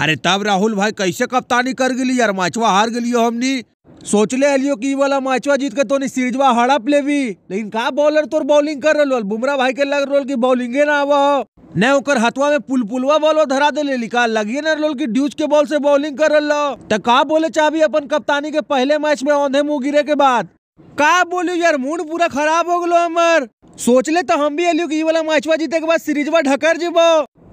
अरे तब राहुल भाई कैसे कप्तानी कर गिली यार मैचवा हार गेलियो हमनी सोचले हलियो की वाला मैचवा जीत के तोनी सीरीजवा हड़प लेबी लेकिन का बॉलर तोर बॉलिंग कर रहे बुमराह भाई के लग रोल की बॉलिंगे ना आवा न ओकर हथवा में पुलपुलवा बॉल धरा दे लिखा लगिए ना रोल की ड्यूज के बॉल से बॉलिंग कर रहे तो का बोले चाहिए अपन कप्तानी के पहले मैच में औंधे मुंह गिरे के बाद का बोलियो यार मूड पूरा खराब हो गलो हमर सोच ले तो हम भी एलियो की वाला मैचवा जीते के बाद सीरीजवा ढकर जीबो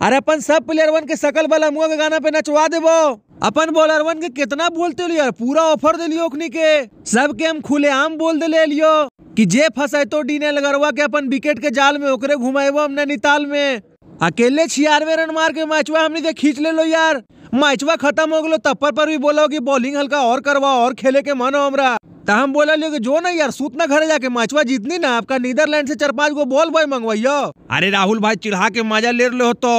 अरे अपन सब प्लेयर वन के सकल वाला मुआ के गाना पे नचवा देबो अपन बॉलर वन के कितना बोलते लियो पूरा ऑफर दे लियो ओखनी के सब के हम खुले आम बोल दे ले लियो कि जे फसाए तो डीने लगरवा के अपन विकेट के जाल में ओकरे घुमाएबो हमने निताल में अकेले छियानवे रन मार के मैचवा हमने के खींच ले लो यार मैचवा खत्म हो गलो तब पर पर भी बोलो कि बॉलिंग हल्का और करवा और खेले के मानो हमरा हम बोला लियो कि जो ना यार सूतना घर जाके मैचवा जीतनी ना आपका नीदरलैंड से चार पांच गो बॉल बॉय मंगवाइयो अरे राहुल भाई चिढ़ा के मजा ले हो तो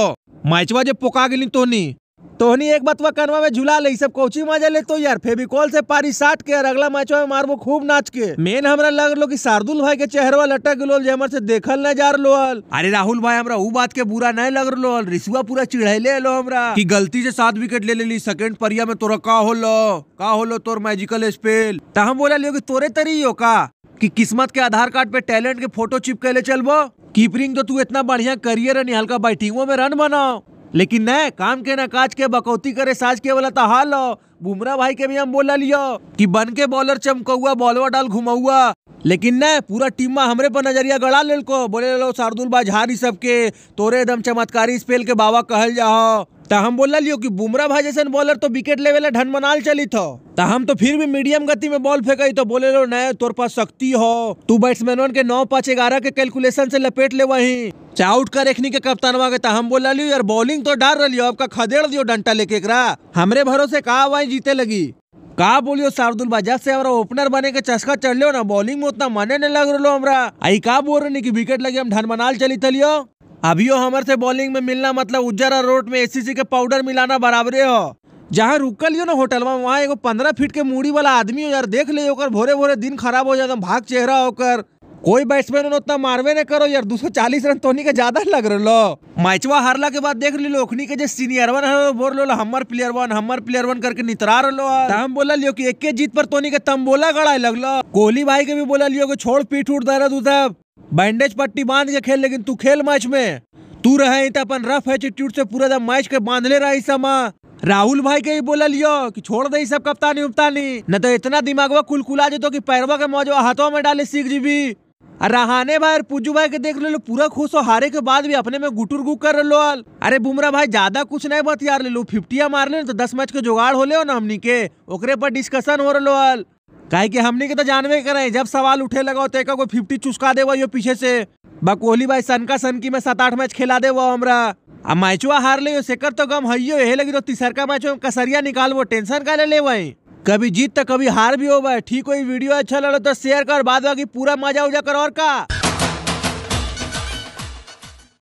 मैचवा जब पोका तो नहीं तोहनी एक बतवा कनवा में झूला ले सब कोची मजा ले तो यार फेबिकॉल से पारी साठ के अगला मैचवा में मारबो खूब नाच के मेन हमरा लग लो की शार्दुल भाई के चेहरवा लटक गलो जमर से देखल न जा रो अरे राहुल भाई हमरा ऊ बात के बुरा नहीं लग रो रिसुआ पूरा चिढ़ैले लो हमरा की गलती से सात विकेट ले लेली सेकंड परिया में तोरा का होलो का होलो तोर मैजिकल स्पेल तो हम बोला लियो की तोरे तरी हो का की किस्मत के आधार कार्ड पे टैलेंट के फोटो चिपके ले चलबो कीपरिंग तो तू इतना बढ़िया करियर है हल्का बैटिंगों में रन बनाओ लेकिन न काम के ना काज के बकौती करे साज के वाला हाल बुमरा भाई के भी हम बोला लियो कि बन के बॉलर चमकौआ बॉलवा डाल घुमौआ लेकिन न पूरा टीम में हमरे पर नजरिया गड़ा लेल को बोले लो शार्दुल बाजारी सबके तोरे दम चमत्कारी स्पेल के बाबा कहल जाओ तो हम बोल लियो कि बुमरा भाई जैसे बॉलर तो विकेट लेवे ला ढन मनाल चली थो हम तो फिर भी मीडियम गति में बॉल फेंक तो बोले लो नए तोर पास शक्ति हो तू बैट्समैन के नौ पाँच ग्यारह के कैलकुलेशन से लपेट ले वही चाहे आउट कर रेखनी के कप्तानवा के हम बोल लियो यार बॉलिंग तो डाल रही हो आपका खदेड़ दियो डंटा लेके एक हमरे भरोसे कहा वही जीते लगी का बोलियो शार्दुल बाजार से हमारा ओपनर बने के चस्का चढ़ लियो ना बॉलिंग में उतना मने नहीं लग रहा हमारा आई का बोल रहे कि विकेट लगे हम ढन मनाल चली थलियो अभी हमर से बॉलिंग में मिलना मतलब उज्जर रोड में एसीसी के पाउडर मिलाना बराबर हो जहाँ रुकल लियो ना होटल में वहाँ एगो पंद्रह फीट के मूड़ी वाला आदमी हो यार देख ले ओकर भोरे भोरे दिन खराब हो जाए भाग चेहरा होकर कोई बैट्समैन उतना मारवे ने करो यार दो रन तोनी के ज्यादा लग रहा मैचवा हारला के बाद देख लो अखनी के जो सीनियर वन है बोल लो हमार प्लेयर वन हमार प्लेयर वन करके नितरा रहो हम बोला लियो कि एक के जीत पर तोनी के तंबोला गड़ाए लगलो कोहली भाई के भी बोला लियो कि छोड़ पीठ उठ दर्द उधर बैंडेज पट्टी बांध के खेल लेकिन तू खेल मैच में तू रहे तो अपन रफ एटीट्यूड से पूरा जब मैच के बांधले रही समा राहुल भाई के ही बोला लियो कि छोड़ दे सब कप्तानी उप्तानी न तो इतना दिमागवा कुलकुला जो तो कि पैरवा के मौजो हाथों में डाले सीख जी भी रहाने भाई और पुजू भाई के देख ले लो पूरा खुश हो हारे के बाद भी अपने में गुटुर गुक कर लो अरे बुमरा भाई ज्यादा कुछ नहीं बतियार ले लो फिफ्टिया मार ले तो दस मैच के जुगाड़ हो ले हो ना हमनी के ओकरे पर डिस्कशन हो रहा कहे की हमने के तो जानवे करे जब सवाल उठे लगा तो फिफ्टी चुस्का देव यो पीछे से बा कोहली भाई सन का सन की में सात आठ मैच खेला देव हमारा अब मैचुआ हार ले सेकर तो गम हइयो ये लगी तो तीसरका मैच में कसरिया निकालबो टेंशन का ले ले कभी जीत तो कभी हार भी हो भाई ठीक हो वीडियो अच्छा लगे तो शेयर कर बाद बाकी पूरा मजा उजा कर और का